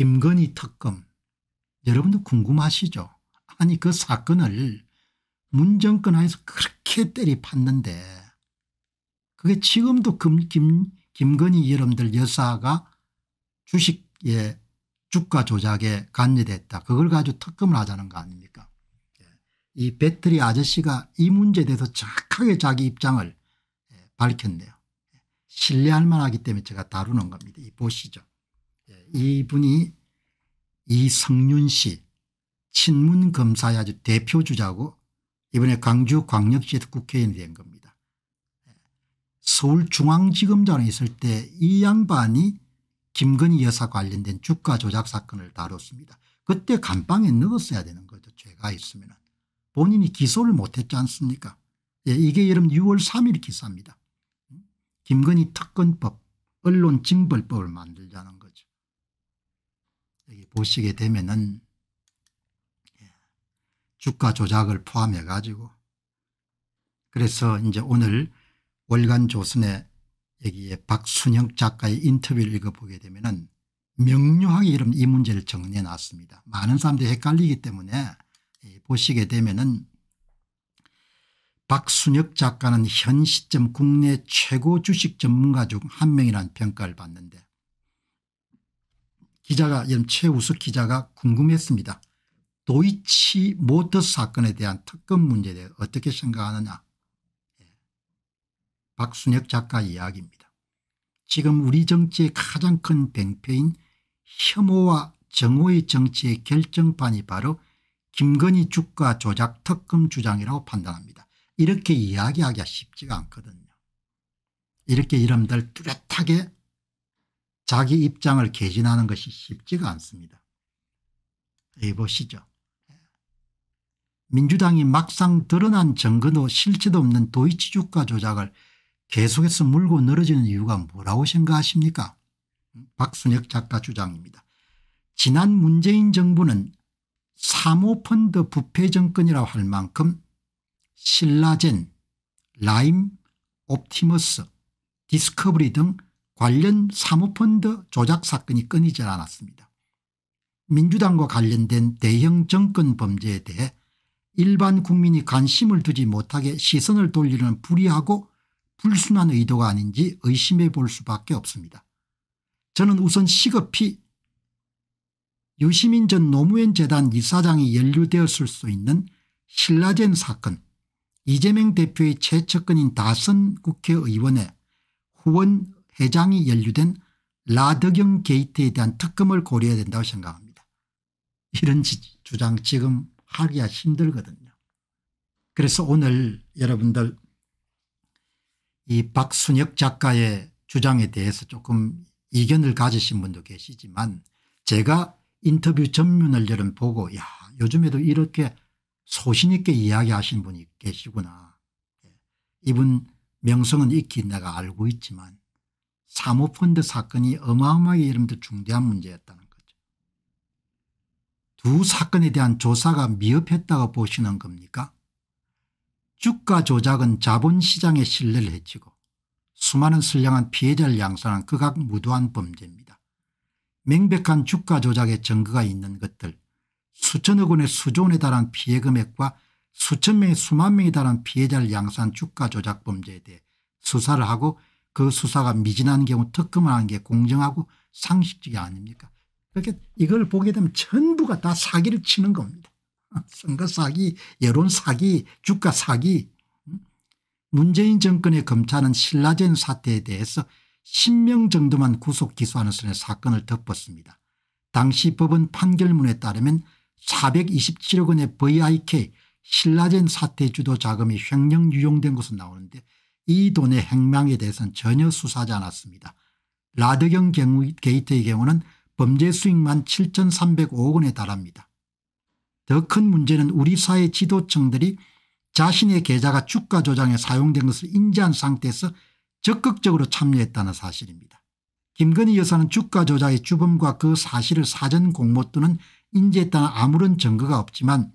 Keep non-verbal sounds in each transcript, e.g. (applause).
김건희 특검 여러분도 궁금하시죠 아니 그 사건을 문정권 하에서 그렇게 때리팠는데 그게 지금도 금, 김, 김건희 여러분들 여사가 주식의 주가 조작에 관여됐다 그걸 가지고 특검을 하자는 거 아닙니까 예. 이 배터리 아저씨가 이 문제에 대해서 정확하게 자기 입장을 예, 밝혔네요 예. 신뢰할 만하기 때문에 제가 다루는 겁니다 보시죠 예, 이분이 이성윤 씨 친문 검사의 아주 대표 주자고 이번에 광주 광역시에 국회의원이 된 겁니다. 예, 서울중앙지검장에 있을 때 이 양반이 김건희 여사 관련된 주가 조작 사건을 다뤘습니다. 그때 감방에 넣었어야 되는 거죠. 죄가 있으면. 본인이 기소를 못했지 않습니까 예, 이게 여러분 6월 3일 기사입니다. 음? 김건희 특권법 언론징벌법을 만들자는 거죠. 여기 보시게 되면은 예, 주가 조작을 포함해 가지고 그래서 이제 오늘 월간 조선의 여기에 박순영 작가의 인터뷰를 읽어보게 되면은 명료하게 이름 이 문제를 정리해 놨습니다. 많은 사람들이 헷갈리기 때문에 예, 보시게 되면은 박순혁 작가는 현 시점 국내 최고 주식 전문가 중 한 명이라는 평가를 받는데 기자가 이런 최우수 기자가 궁금했습니다. 도이치 모터 사건에 대한 특검 문제에 대해 어떻게 생각하느냐. 예. 박순혁 작가 이야기입니다. 지금 우리 정치의 가장 큰 뱅패인 혐오와 정오의 정치의 결정판이 바로 김건희 주가 조작 특검 주장이라고 판단합니다. 이렇게 이야기하기가 쉽지가 않거든요. 이렇게 이름들 뚜렷하게 자기 입장을 개진하는 것이 쉽지가 않습니다. 보시죠. 민주당이 막상 드러난 증거도 실체도 없는 도이치 주가 조작을 계속해서 물고 늘어지는 이유가 뭐라고 생각하십니까 박순혁 작가 주장입니다. 지난 문재인 정부는 사모펀드 부패 정권이라고 할 만큼 신라젠, 라임, 옵티머스, 디스커버리 등 관련 사모펀드 조작 사건이 끊이질 않았습니다. 민주당과 관련된 대형 정권 범죄에 대해 일반 국민이 관심을 두지 못하게 시선을 돌리는 불의하고 불순한 의도가 아닌지 의심해 볼 수밖에 없습니다. 저는 우선 시급히 유시민 전 노무현 재단 이사장이 연루되었을 수 있는 신라젠 사건 이재명 대표의 최측근인 다선 국회의원의 후원 회장이 연루된 라드영 게이트에 대한 특검을 고려해야 된다고 생각합니다. 이런 주장 지금 하기가 힘들거든요. 그래서 오늘 여러분들 이 박순혁 작가의 주장에 대해서 조금 이견을 가지신 분도 계시지만 제가 인터뷰 전문을 여름 보고 야 요즘에도 이렇게 소신 있게 이야기하신 분이 계시구나. 예, 이분 명성은 익히 내가 알고 있지만 사모펀드 사건이 어마어마하게 여러분들 중대한 문제였다는 거죠. 두 사건에 대한 조사가 미흡했다고 보시는 겁니까? 주가 조작은 자본시장의 신뢰를 해치고 수많은 선량한 피해자를 양산한 극악 그 무도한 범죄입니다. 명백한 주가 조작의 증거가 있는 것들 수천억 원의 수조원에 달한 피해 금액과 수천 명의 수만 명에 달한 피해자를 양산 주가 조작 범죄에 대해 수사를 하고 그 수사가 미진한 경우 특검을 하는 게 공정하고 상식적이 아닙니까 그렇게 이걸 보게 되면 전부가 다 사기를 치는 겁니다. (laughs) 선거 사기 여론 사기 주가 사기 문재인 정권의 검찰은 신라젠 사태에 대해서 10명 정도만 구속 기소하는 선의 사건을 덮었습니다. 당시 법원 판결문에 따르면 427억 원의 VIK 신라젠 사태 주도 자금이 횡령 유용된 것으로 나오는데 이 돈의 행방에 대해서는 전혀 수사하지 않았습니다. 라드경 경우, 게이트의 경우는 범죄 수익만 7,305억 원에 달합니다. 더 큰 문제는 우리 사회 지도층들이 자신의 계좌가 주가 조장에 사용된 것을 인지한 상태에서 적극적으로 참여했다는 사실입니다. 김건희 여사는 주가 조작의 주범과 그 사실을 사전 공모 또는 인지했다는 아무런 증거가 없지만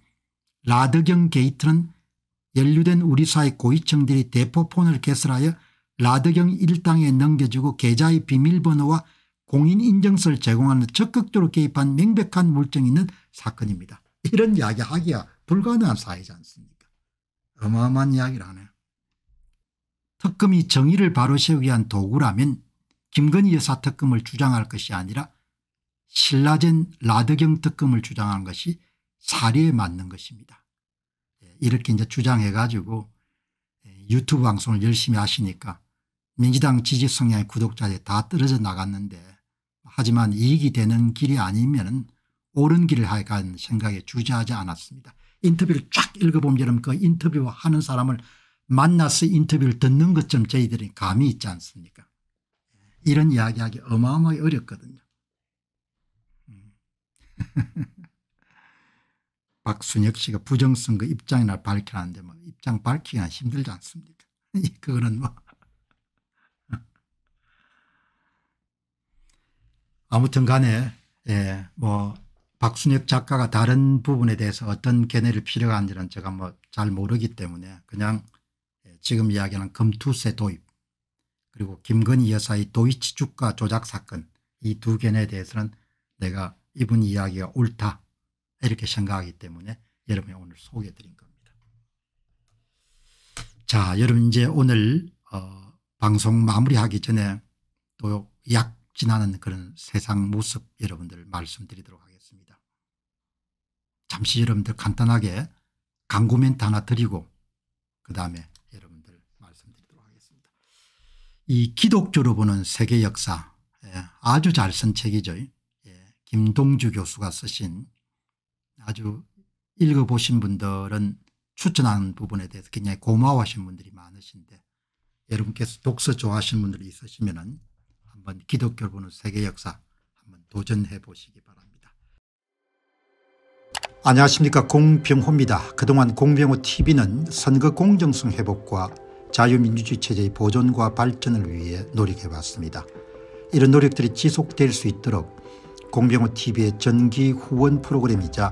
라드경 게이트는 연루된 우리 사회 고위층들이 대포폰을 개설하여 라드경 일당에 넘겨주고 계좌의 비밀번호와 공인인증서를 제공하는 적극적으로 개입한 명백한 물증이 있는 사건입니다. 이런 이야기하기야 불가능한 사회지 않습니까 어마어마한 이야기를 하네요. 특검이 정의를 바로 세우기 위한 도구라면 김건희 여사 특검을 주장할 것이 아니라 신라젠 라드경 특검을 주장한 것이 사례에 맞는 것입니다. 이렇게 이제 주장해 가지고 예, 유튜브 방송을 열심히 하시니까 민주당 지지 성향의 구독자들이 다 떨어져 나갔는데 하지만 이익이 되는 길이 아니면 옳은 길을 하여간 생각에 주저하지 않았습니다. 인터뷰를 쫙 읽어보면 여러분 그 인터뷰하는 사람을 만나서 인터뷰를 듣는 것처 저희들이 감이 있지 않습니까 이런 이야기하기 어마어마하게 어렵거든요. 음. (laughs) 박순혁 씨가 부정선거 입장이나 밝히라는데 뭐 입장 밝히기가 힘들지 않습니까? (laughs) 그거는 뭐 (laughs) 아무튼 간에 예, 뭐 박순혁 작가가 다른 부분에 대해서 어떤 견해를 필요가 한지는 제가 뭐 잘 모르기 때문에 그냥 예, 지금 이야기하는 금투세 도입 그리고 김건희 여사의 도이치 주가 조작 사건 이 두 견해에 대해서는 내가 이분 이야기가 옳다 이렇게 생각하기 때문에 여러분이 오늘 소개해드린 겁니다. 자 여러분 이제 오늘 어, 방송 마무리하기 전에 또 약진하는 그런 세상 모습 여러분들 말씀드리도록 하겠습니다. 잠시 여러분들 간단하게 광고 멘트 하나 드리고 그 다음에 여러분들 말씀드리도록 하겠습니다. 이 기독교로 보는 세계 역사 예, 아주 잘 쓴 책이죠. 예, 김동주 교수가 쓰신 아주 읽어보신 분들은 추천하는 부분에 대해서 굉장히 고마워하신 분들이 많으신데 여러분께서 독서 좋아하시는 분들이 있으시면 한번 기독교를 보는 세계 역사 한번 도전해 보시기 바랍니다. 안녕하십니까 공병호입니다. 그동안 공병호 tv는 선거 공정성 회복과 자유민주주의 체제의 보존과 발전을 위해 노력해왔습니다. 이런 노력들이 지속될 수 있도록 공병호 tv의 전기 후원 프로그램이자